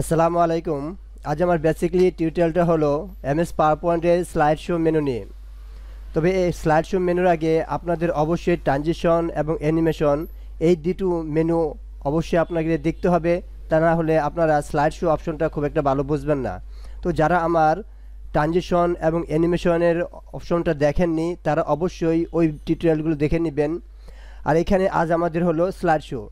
আসসালামু আলাইকুম আজ আমার বেসিক্যালি টিউটোরিয়ালটা হলো এমএস পাওয়ার পয়েন্টের স্লাইড শো মেনু নিয়ে তবে এই স্লাইড শো মেনুর আগে আপনাদের অবশ্যই ট্রানজিশন এবং অ্যানিমেশন এই দুটো মেনু অবশ্যই আপনাকে দেখতে হবে তা না হলে আপনারা স্লাইড শো অপশনটা খুব একটা ভালো বুঝবেন না তো যারা আমার ট্রানজিশন এবং অ্যানিমেশনের অপশনটা দেখেননি তারা অবশ্যই ওই টিউটোরিয়ালগুলো দেখে নেবেন আর এখানে আজ আমাদের হলো স্লাইড শো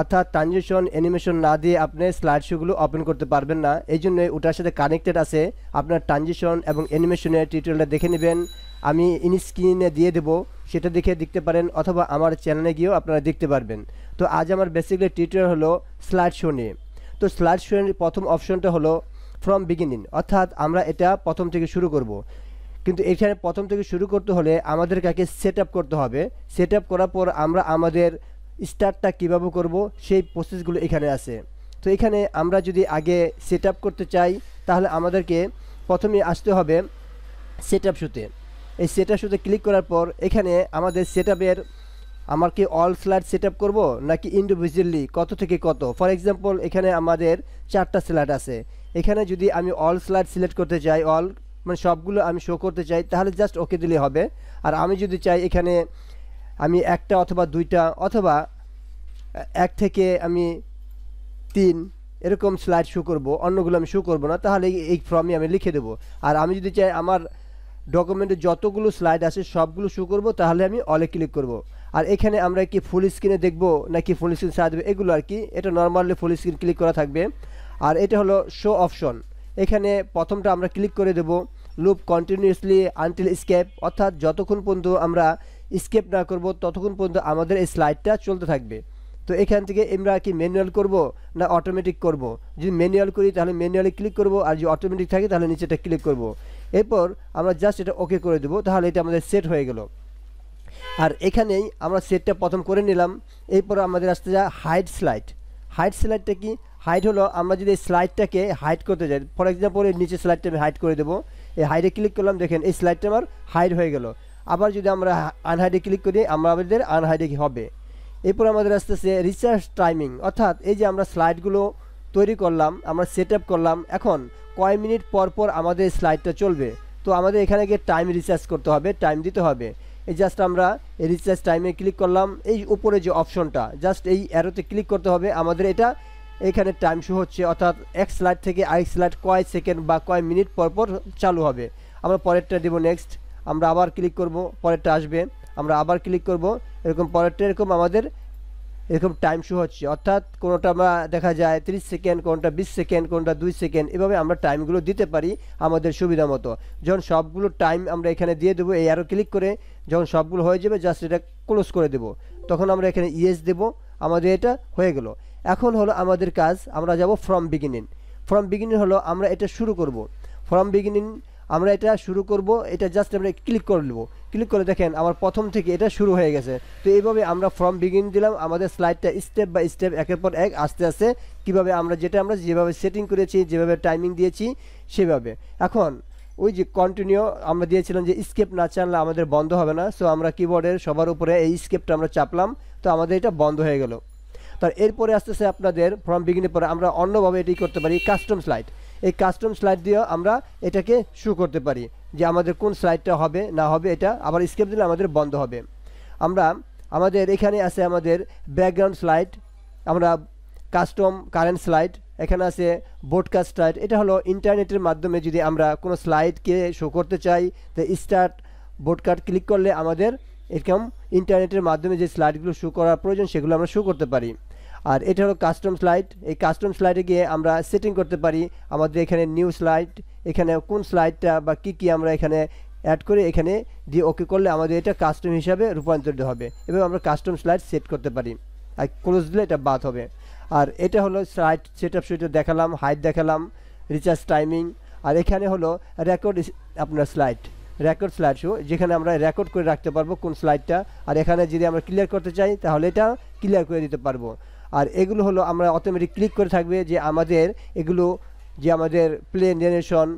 অর্থাৎ ট্রানজেকশন অ্যানিমেশন না দিয়ে আপনি স্লাইড শোগুলো ওপেন করতে পারবেন না এই জন্য ওটার সাথে কানেক্টেড আছে আপনার ট্রানজেকশন এবং অ্যানিমেশনের টিউটোরিয়ালটা দেখে নেবেন আমি ইন স্ক্রিনে দিয়ে দেব সেটা দেখে দেখতে পারেন অথবা আমার চ্যানেলে গিয়েও আপনারা দেখতে পারবেন তো আজ আমার বেসিক্যালি টিউটোরিয়াল হলো স্লাইড শো নিয়ে তো স্লাইড শো প্রথম অপশনটা হলো ফ্রম বিগিনিং অর্থাৎ আমরা এটা প্রথম থেকে শুরু করব। কিন্তু এখানে প্রথম থেকে শুরু করতে হলে আমাদের কাকে সেট করতে হবে সেট করার পর আমরা আমাদের স্টার্টটা কিভাবে করব সেই প্রসেসগুলো এখানে আছে তো এখানে আমরা যদি আগে সেট করতে চাই তাহলে আমাদেরকে প্রথমে আসতে হবে সেট আপ শুতে এই সেট আপ শুতে ক্লিক করার পর এখানে আমাদের সেট আপের আমার কি অল স্লাইড সেট আপ করবো নাকি ইন্ডিভিজুয়ালি কত থেকে কত ফর এক্সাম্পল এখানে আমাদের চারটা স্লাইড আছে এখানে যদি আমি অল স্লাইড সিলেক্ট করতে চাই অল মানে সবগুলো আমি শো করতে চাই তাহলে জাস্ট ওকে দিলে হবে আর আমি যদি চাই এখানে আমি একটা অথবা দুইটা অথবা এক থেকে আমি তিন এরকম স্লাইড শু করব অন্যগুলো আমি শু করব না তাহলে এই ফর্মে আমি লিখে দেব আর আমি যদি চাই আমার ডকুমেন্টে যতগুলো স্লাইড আছে সবগুলো শু করব তাহলে আমি অলে ক্লিক করব আর এখানে আমরা কি ফুল স্ক্রিনে দেখব নাকি ফুল স্ক্রিন সারা দেবে এগুলো আর কি এটা নর্মালি ফুল স্ক্রিন ক্লিক করা থাকবে আর এটা হলো শো অপশন এখানে প্রথমটা আমরা ক্লিক করে দেব লুপ কন্টিনিউয়াসলি আনটিল স্কেপ অর্থাৎ যতক্ষণ পর্যন্ত আমরা স্কেপ না করব ততক্ষণ পর্যন্ত আমাদের এই স্লাইডটা চলতে থাকবে তো এখান থেকে আমরা কি ম্যানুয়াল করব না অটোমেটিক করব যদি ম্যানুয়াল করি তাহলে ম্যানুয়ালি ক্লিক করব আর যদি অটোমেটিক থাকে তাহলে নিচেটা ক্লিক করব এরপর আমরা জাস্ট এটা ওকে করে দেবো তাহলে এটা আমাদের সেট হয়ে গেল আর এখানেই আমরা সেটটা প্রথম করে নিলাম এরপর আমাদের আসতে যা হাইট স্লাইড হাইট স্লাইডটা কি হাইট হলো আমরা যদি এই স্লাইডটাকে হাইট করতে যাই ফর এক্সাম্পল এই নিচে স্লাইডটা আমি হাইট করে দেবো এই হাইটে ক্লিক করলাম দেখেন এই স্লাইডটা আমার হাইট হয়ে গেল আবার যদি আমরা আনহাইডে ক্লিক করি আমরা আমাদের আনহাইডে হবে এরপর আমাদের আসতেছে রিচার্জ টাইমিং অর্থাৎ এই যে আমরা স্লাইডগুলো তৈরি করলাম আমরা সেট করলাম এখন কয় মিনিট পর পর আমাদের স্লাইডটা চলবে তো আমাদের এখানে গিয়ে টাইম রিচার্জ করতে হবে টাইম দিতে হবে এই জাস্ট আমরা এই রিচার্জ টাইমে ক্লিক করলাম এই উপরে যে অপশনটা জাস্ট এই অ্যারোতে ক্লিক করতে হবে আমাদের এটা এখানে টাইম শো হচ্ছে অর্থাৎ এক স্লাইড থেকে আরেক স্লাইড কয় সেকেন্ড বা কয় মিনিট পর পর চালু হবে আমরা পরেরটা দেবো নেক্সট আমরা আবার ক্লিক করব পরেরটা আসবে আমরা আবার ক্লিক করব এরকম পরেরটা এরকম আমাদের এরকম টাইম শো হচ্ছে অর্থাৎ কোনোটা আমরা দেখা যায় তিরিশ সেকেন্ড কোনটা বিশ সেকেন্ড কোনটা দুই সেকেন্ড এভাবে আমরা টাইমগুলো দিতে পারি আমাদের সুবিধা মতো যখন সবগুলো টাইম আমরা এখানে দিয়ে দেবো এই আরও ক্লিক করে যখন সবগুলো হয়ে যাবে জাস্ট এটা ক্লোজ করে দেব তখন আমরা এখানে ইয়েস দেব আমাদের এটা হয়ে গেল এখন হলো আমাদের কাজ আমরা যাব ফ্রম বিগিনিং ফ্রম বিগিনিং হলো আমরা এটা শুরু করব ফ্রম বিগিনিং আমরা এটা শুরু করব এটা জাস্ট আমরা ক্লিক করে নেব ক্লিক করে দেখেন আমার প্রথম থেকে এটা শুরু হয়ে গেছে তো এইভাবে আমরা ফর্ম বিগিন দিলাম আমাদের স্লাইডটা স্টেপ বাই স্টেপ একের পর এক আস্তে আস্তে কীভাবে আমরা যেটা আমরা যেভাবে সেটিং করেছি যেভাবে টাইমিং দিয়েছি সেভাবে এখন ওই যে কন্টিনিউ আমরা দিয়েছিলাম যে স্কেপ না চানলে আমাদের বন্ধ হবে না সো আমরা কিবোর্ডের সবার উপরে এই স্কেপটা আমরা চাপলাম তো আমাদের এটা বন্ধ হয়ে গেল তার এরপরে আস্তে আস্তে আপনাদের ফর্ম বিগিনের পরে আমরা অন্যভাবে এটি করতে পারি কাস্টম স্লাইড এই কাস্টম স্লাইড দিয়ে আমরা এটাকে শু করতে পারি যে আমাদের কোন স্লাইডটা হবে না হবে এটা আবার স্কেপ দিলে আমাদের বন্ধ হবে আমরা আমাদের এখানে আছে আমাদের ব্যাকগ্রাউন্ড স্লাইড আমরা কাস্টম কারেন্ট স্লাইড এখানে আছে বোডকাস্ট স্লাইড এটা হলো ইন্টারনেটের মাধ্যমে যদি আমরা কোনো স্লাইডকে শো করতে চাই তো স্টার্ট বোডকাট ক্লিক করলে আমাদের এরকম ইন্টারনেটের মাধ্যমে যে স্লাইডগুলো শো করার প্রয়োজন সেগুলো আমরা শো করতে পারি আর এটা হলো কাস্টম স্লাইড এই কাস্টম স্লাইডে গিয়ে আমরা সেটিং করতে পারি আমাদের এখানে নিউ স্লাইড এখানে কোন স্লাইডটা বা কি কি আমরা এখানে অ্যাড করে এখানে দিয়ে ওকে করলে আমাদের এটা কাস্টম হিসাবে রূপান্তরিত হবে এবং আমরা কাস্টম স্লাইড সেট করতে পারি আর ক্লোজ দিলে এটা বাদ হবে আর এটা হলো স্লাইড সেট আপ সুইটে দেখালাম হাইট দেখালাম রিচার্জ টাইমিং আর এখানে হলো রেকর্ড আপনার স্লাইড রেকর্ড স্লাইড শো যেখানে আমরা রেকর্ড করে রাখতে পারবো কোন স্লাইডটা আর এখানে যদি আমরা ক্লিয়ার করতে চাই তাহলে এটা ক্লিয়ার করে দিতে পারবো আর এগুলো হলো আমরা অটোমেটিক ক্লিক করে থাকবে যে আমাদের এগুলো যে আমাদের প্লেন জেনারেশন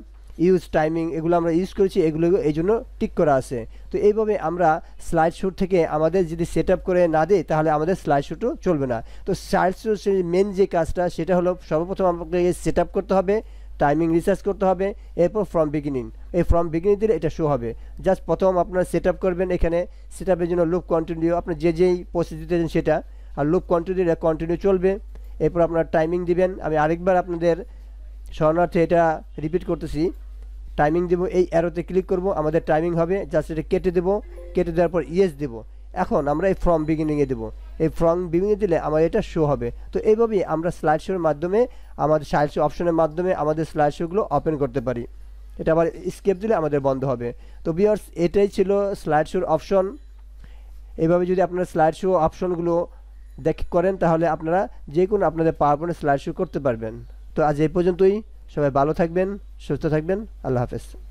ইউজ টাইমিং এগুলো আমরা ইউজ করেছি এগুলো এই জন্য টিক করা আছে তো এইভাবে আমরা স্লাইড শুট থেকে আমাদের যদি সেট করে না দিই তাহলে আমাদের স্লাইড শুটও চলবে না তো স্লাইড শুট মেন যে কাজটা সেটা হলো সর্বপ্রথম আমাকে সেট করতে হবে টাইমিং রিসার্চ করতে হবে এরপর ফ্রম বিগিনিং এই ফ্রম বিগিনিং দিলে এটা শো হবে জাস্ট প্রথম আপনারা সেট করবেন এখানে সেট জন্য লুপ কন্টিনিউ আপনার যে যেই প্রস্তুতি সেটা আর লুপ কন্টিনিউ কন্টিনিউ চলবে এরপর আপনার টাইমিং দিবেন আমি আরেকবার আপনাদের শরণার্থে এটা রিপিট করতেছি টাইমিং দেব এই অ্যারোতে ক্লিক করব আমাদের টাইমিং হবে জাস্ট এটা কেটে দেব কেটে দেওয়ার পর ইয়েস দেব এখন আমরা এই ফর্ম বিগিনিংয়ে দেব এই ফর্ম বিগিনিংয়ে দিলে আমার এটা শো হবে তো এইভাবেই আমরা স্লাইড শোর মাধ্যমে আমাদের স্লাইড শো অপশনের মাধ্যমে আমাদের স্লাইড শোগুলো ওপেন করতে পারি এটা আবার স্কেপ দিলে আমাদের বন্ধ হবে তো বিয়ার্স এটাই ছিল স্লাইড শোর অপশন এভাবে যদি আপনার স্লাইড শো অপশনগুলো দেখ করেন তাহলে আপনারা যে কোনো আপনাদের পাওয়ার পয়েন্ট স্লাইড শো করতে পারবেন তো আজ এই পর্যন্তই সবাই ভালো থাকবেন সুস্থ থাকবেন আল্লাহ হাফেজ